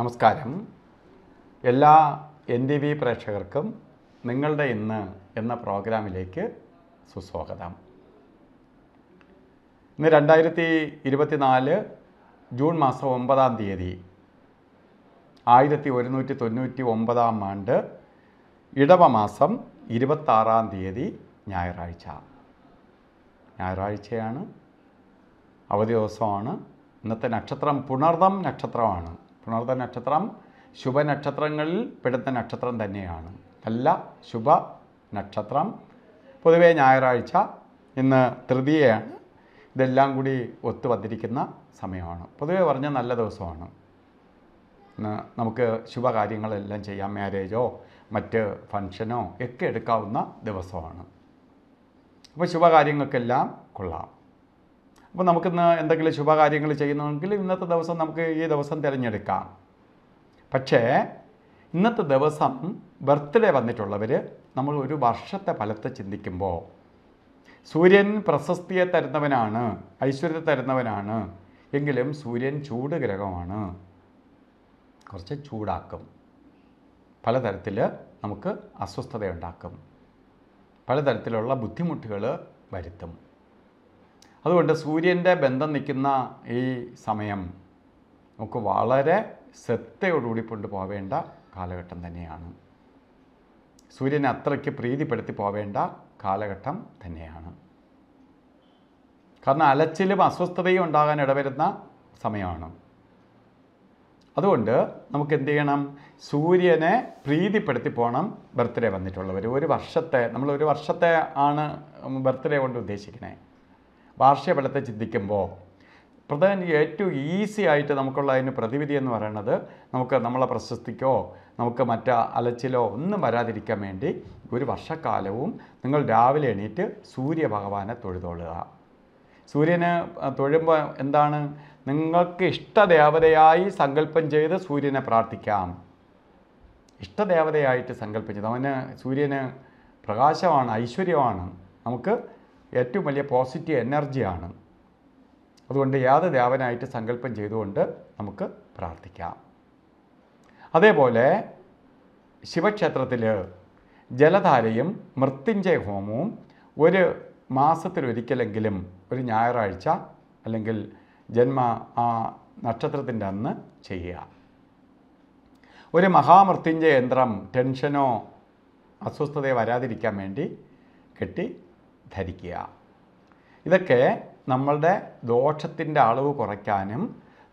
നമസ്കാരം എല്ലാ N T V പ്രേക്ഷകർക്കും നിങ്ങളുടെ ഇന്ന് എന്ന പ്രോഗ്രാമിലേക്ക് സുസ്വാഗതം ഇന്ന് രണ്ടായിരത്തി ഇരുപത്തിനാല് ജൂൺ മാസം ഒമ്പതാം തീയതി ആയിരത്തി ഒരുന്നൂറ്റി തൊണ്ണൂറ്റി ഒമ്പതാം ആണ്ട് ഇടവ മാസം ഇരുപത്താറാം തീയതി ഞായറാഴ്ച ഞായറാഴ്ചയാണ് അവധി ദിവസമാണ് ഇന്നത്തെ നക്ഷത്രം പുണർദം നക്ഷത്രമാണ് പുണർത്ത നക്ഷത്രം ശുഭനക്ഷത്രങ്ങളിൽ പെടുന്ന നക്ഷത്രം തന്നെയാണ് നല്ല ശുഭ നക്ഷത്രം പൊതുവേ ഞായറാഴ്ച ഇന്ന് തൃതീയയാണ് ഇതെല്ലാം കൂടി ഒത്തു വന്നിരിക്കുന്ന സമയമാണ് പൊതുവെ പറഞ്ഞ നല്ല ദിവസമാണ് നമുക്ക് ശുഭകാര്യങ്ങളെല്ലാം ചെയ്യാം മാരേജോ മറ്റ് ഫങ്ഷനോ ഒക്കെ എടുക്കാവുന്ന ദിവസമാണ് അപ്പോൾ ശുഭകാര്യങ്ങൾക്കെല്ലാം കൊള്ളാം അപ്പോൾ നമുക്കിന്ന് എന്തെങ്കിലും ശുഭകാര്യങ്ങൾ ചെയ്യുന്നുണ്ടെങ്കിൽ ഇന്നത്തെ ദിവസം നമുക്ക് ഈ ദിവസം തിരഞ്ഞെടുക്കാം പക്ഷേ ഇന്നത്തെ ദിവസം ബർത്ത്ഡേ വന്നിട്ടുള്ളവർ നമ്മൾ ഒരു വർഷത്തെ ഫലത്തെ ചിന്തിക്കുമ്പോൾ സൂര്യൻ പ്രശസ്തിയെ തരുന്നവനാണ് ഐശ്വര്യത്തെ തരുന്നവനാണ് എങ്കിലും സൂര്യൻ ചൂട് ഗ്രഹമാണ് കുറച്ച് ചൂടാക്കും പലതരത്തിൽ നമുക്ക് അസ്വസ്ഥതയുണ്ടാക്കും പലതരത്തിലുള്ള ബുദ്ധിമുട്ടുകൾ വരുത്തും അതുകൊണ്ട് സൂര്യൻ്റെ ബന്ധം നിൽക്കുന്ന ഈ സമയം നമുക്ക് വളരെ ശ്രദ്ധയോടുകൂടി പോവേണ്ട കാലഘട്ടം തന്നെയാണ് സൂര്യനെ അത്രയ്ക്ക് പ്രീതിപ്പെടുത്തി പോവേണ്ട കാലഘട്ടം തന്നെയാണ് കാരണം അലച്ചിലും അസ്വസ്ഥതയും ഉണ്ടാകാൻ ഇടവരുന്ന സമയമാണ് അതുകൊണ്ട് നമുക്ക് എന്ത് ചെയ്യണം സൂര്യനെ പ്രീതിപ്പെടുത്തി പോകണം ബർത്ത്ഡേ വന്നിട്ടുള്ളവർ ഒരു വർഷത്തെ നമ്മൾ ഒരു വർഷത്തെ ആണ് ബർത്ത്ഡേ കൊണ്ട് ഉദ്ദേശിക്കുന്നത് വാർഷിക ചിന്തിക്കുമ്പോൾ പ്രധാന ഏറ്റവും ഈസി ആയിട്ട് നമുക്കുള്ള അതിന് പ്രതിവിധി എന്ന് പറയുന്നത് നമുക്ക് നമ്മളെ പ്രശസ്തിക്കോ നമുക്ക് മറ്റ അലച്ചിലോ ഒന്നും വരാതിരിക്കാൻ വേണ്ടി ഒരു വർഷക്കാലവും നിങ്ങൾ രാവിലെ എണീറ്റ് സൂര്യഭഗവാനെ തൊഴുതൊള്ളുക സൂര്യന് തൊഴുമ്പോൾ എന്താണ് നിങ്ങൾക്ക് ഇഷ്ടദേവതയായി സങ്കല്പം ചെയ്ത് സൂര്യനെ പ്രാർത്ഥിക്കാം ഇഷ്ടദേവതയായിട്ട് സങ്കല്പിച്ചത് അവന് സൂര്യന് പ്രകാശമാണ് ഐശ്വര്യമാണ് നമുക്ക് ഏറ്റവും വലിയ പോസിറ്റീവ് എനർജിയാണ് അതുകൊണ്ട് യാത ദേവനായിട്ട് സങ്കല്പം ചെയ്തുകൊണ്ട് നമുക്ക് പ്രാർത്ഥിക്കാം അതേപോലെ ശിവക്ഷേത്രത്തിൽ ജലധാരയും മൃത്യുഞ്ജയ ഹോമവും ഒരു മാസത്തിലൊരിക്കലെങ്കിലും ഒരു ഞായറാഴ്ച അല്ലെങ്കിൽ ജന്മ ആ നക്ഷത്രത്തിൻ്റെ അന്ന് ചെയ്യുക ഒരു മഹാമൃത്യുഞ്ജയ യന്ത്രം ടെൻഷനോ അസ്വസ്ഥതയോ വരാതിരിക്കാൻ വേണ്ടി കെട്ടി ധരിക്കുക ഇതൊക്കെ നമ്മളുടെ ദോഷത്തിൻ്റെ അളവ് കുറയ്ക്കാനും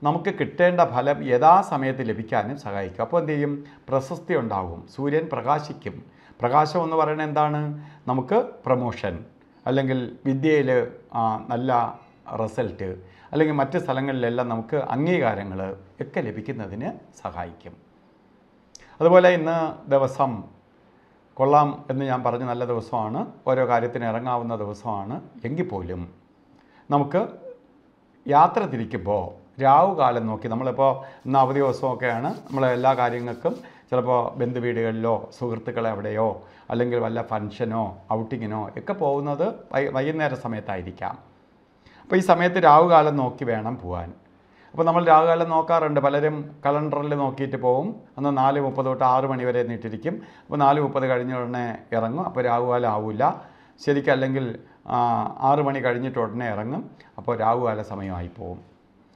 നമുക്ക് കിട്ടേണ്ട ഫലം യഥാസമയത്ത് ലഭിക്കാനും സഹായിക്കും അപ്പോൾ എന്ത് ചെയ്യും പ്രശസ്തി ഉണ്ടാകും സൂര്യൻ പ്രകാശിക്കും പ്രകാശം എന്ന് പറയുന്നത് എന്താണ് നമുക്ക് പ്രമോഷൻ അല്ലെങ്കിൽ വിദ്യയിൽ നല്ല റിസൾട്ട് അല്ലെങ്കിൽ മറ്റ് സ്ഥലങ്ങളിലെല്ലാം നമുക്ക് അംഗീകാരങ്ങൾ ഒക്കെ ലഭിക്കുന്നതിന് സഹായിക്കും അതുപോലെ ഇന്ന് ദിവസം കൊള്ളാം എന്ന് ഞാൻ പറഞ്ഞ നല്ല ദിവസമാണ് ഓരോ കാര്യത്തിന് ഇറങ്ങാവുന്ന ദിവസമാണ് എങ്കിൽ പോലും നമുക്ക് യാത്ര തിരിക്കുമ്പോൾ രാവുകാലം നോക്കി നമ്മളിപ്പോൾ ഇന്ന് അവധി ദിവസമൊക്കെയാണ് നമ്മൾ എല്ലാ കാര്യങ്ങൾക്കും ചിലപ്പോൾ ബന്ധുവീടുകളിലോ വീടുകളിലോ സുഹൃത്തുക്കളെ എവിടെയോ അല്ലെങ്കിൽ വല്ല ഫങ്ഷനോ ഔട്ടിങ്ങിനോ ഒക്കെ പോകുന്നത് വൈകുന്നേര സമയത്തായിരിക്കാം അപ്പോൾ ഈ സമയത്ത് രാവുകാലം നോക്കി വേണം പോകാൻ അപ്പോൾ നമ്മൾ രാഹുകാലം നോക്കാറുണ്ട് പലരും കലണ്ടറിൽ നോക്കിയിട്ട് പോവും അന്ന് നാല് മുപ്പത് തൊട്ട് ആറ് മണി വരെ നീട്ടിരിക്കും അപ്പോൾ നാല് മുപ്പത് കഴിഞ്ഞ ഉടനെ ഇറങ്ങും അപ്പോൾ രാഹുകാലം ആവില്ല ശരിക്കും അല്ലെങ്കിൽ ആറ് മണി കഴിഞ്ഞിട്ട് ഉടനെ ഇറങ്ങും അപ്പോൾ രാഹുകാല സമയമായി പോവും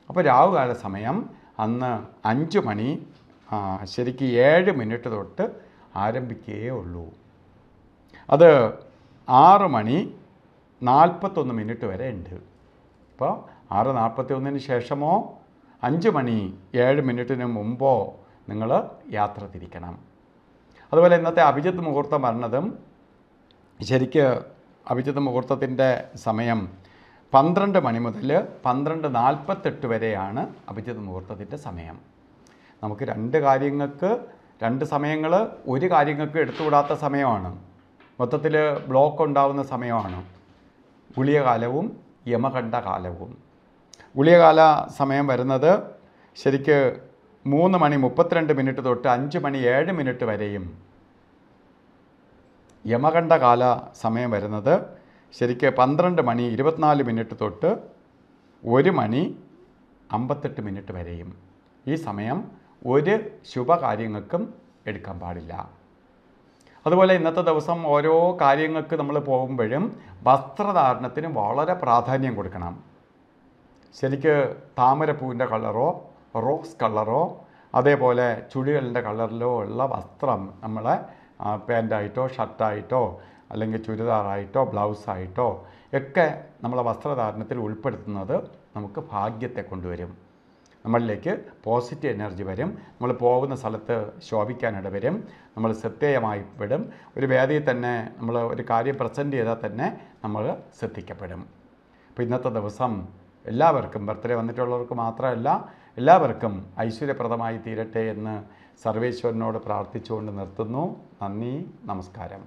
അപ്പോൾ രാഹുകാല സമയം അന്ന് അഞ്ച് മണി ശരിക്കും ഏഴ് മിനിറ്റ് തൊട്ട് ആരംഭിക്കുകയേ ഉള്ളൂ അത് ആറ് മണി നാൽപ്പത്തൊന്ന് മിനിറ്റ് വരെ ഉണ്ട് അപ്പോൾ ആറ് നാൽപ്പത്തി ഒന്നിന് ശേഷമോ അഞ്ച് മണി ഏഴ് മിനിറ്റിന് മുമ്പോ നിങ്ങൾ യാത്ര തിരിക്കണം അതുപോലെ ഇന്നത്തെ അഭിജിത്ത് മുഹൂർത്തം പറഞ്ഞതും ശരിക്ക് അഭിജിത്ത് മുഹൂർത്തത്തിൻ്റെ സമയം പന്ത്രണ്ട് മണി മുതൽ പന്ത്രണ്ട് നാൽപ്പത്തെട്ട് വരെയാണ് അഭിജിത്ത് മുഹൂർത്തത്തിൻ്റെ സമയം നമുക്ക് രണ്ട് കാര്യങ്ങൾക്ക് രണ്ട് സമയങ്ങൾ ഒരു കാര്യങ്ങൾക്ക് എടുത്തുവിടാത്ത സമയമാണ് മൊത്തത്തിൽ ബ്ലോക്ക് ഉണ്ടാവുന്ന സമയമാണ് ഗുളിയകാലവും കാലവും യമകണ്ഠ കാലവും ഉളിയകാല സമയം വരുന്നത് ശരിക്ക് മൂന്ന് മണി മുപ്പത്തിരണ്ട് മിനിറ്റ് തൊട്ട് അഞ്ച് മണി ഏഴ് മിനിറ്റ് വരെയും യമകണ്ഠ സമയം വരുന്നത് ശരിക്ക് പന്ത്രണ്ട് മണി ഇരുപത്തിനാല് മിനിറ്റ് തൊട്ട് ഒരു മണി അമ്പത്തെട്ട് മിനിറ്റ് വരെയും ഈ സമയം ഒരു ശുഭകാര്യങ്ങൾക്കും എടുക്കാൻ പാടില്ല അതുപോലെ ഇന്നത്തെ ദിവസം ഓരോ കാര്യങ്ങൾക്ക് നമ്മൾ പോകുമ്പോഴും വസ്ത്രധാരണത്തിന് വളരെ പ്രാധാന്യം കൊടുക്കണം ശരിക്ക് താമരപ്പൂവിൻ്റെ കളറോ റോസ് കളറോ അതേപോലെ ചുഴികളിൻ്റെ കളറിലോ ഉള്ള വസ്ത്രം നമ്മൾ പാൻറ്റായിട്ടോ ഷർട്ടായിട്ടോ അല്ലെങ്കിൽ ചുരിദാറായിട്ടോ ബ്ലൗസായിട്ടോ ഒക്കെ നമ്മളെ വസ്ത്രധാരണത്തിൽ ഉൾപ്പെടുത്തുന്നത് നമുക്ക് ഭാഗ്യത്തെ കൊണ്ടുവരും നമ്മളിലേക്ക് പോസിറ്റീവ് എനർജി വരും നമ്മൾ പോകുന്ന സ്ഥലത്ത് ശോഭിക്കാനിട വരും നമ്മൾ ശ്രദ്ധേയമായി പെടും ഒരു വേദിയിൽ തന്നെ നമ്മൾ ഒരു കാര്യം പ്രസൻറ്റ് ചെയ്താൽ തന്നെ നമ്മൾ ശ്രദ്ധിക്കപ്പെടും അപ്പോൾ ഇന്നത്തെ ദിവസം എല്ലാവർക്കും ബർത്ത്ഡേ വന്നിട്ടുള്ളവർക്ക് മാത്രമല്ല എല്ലാവർക്കും ഐശ്വര്യപ്രദമായി തീരട്ടെ എന്ന് സർവേശ്വരനോട് പ്രാർത്ഥിച്ചുകൊണ്ട് നിർത്തുന്നു നന്ദി നമസ്കാരം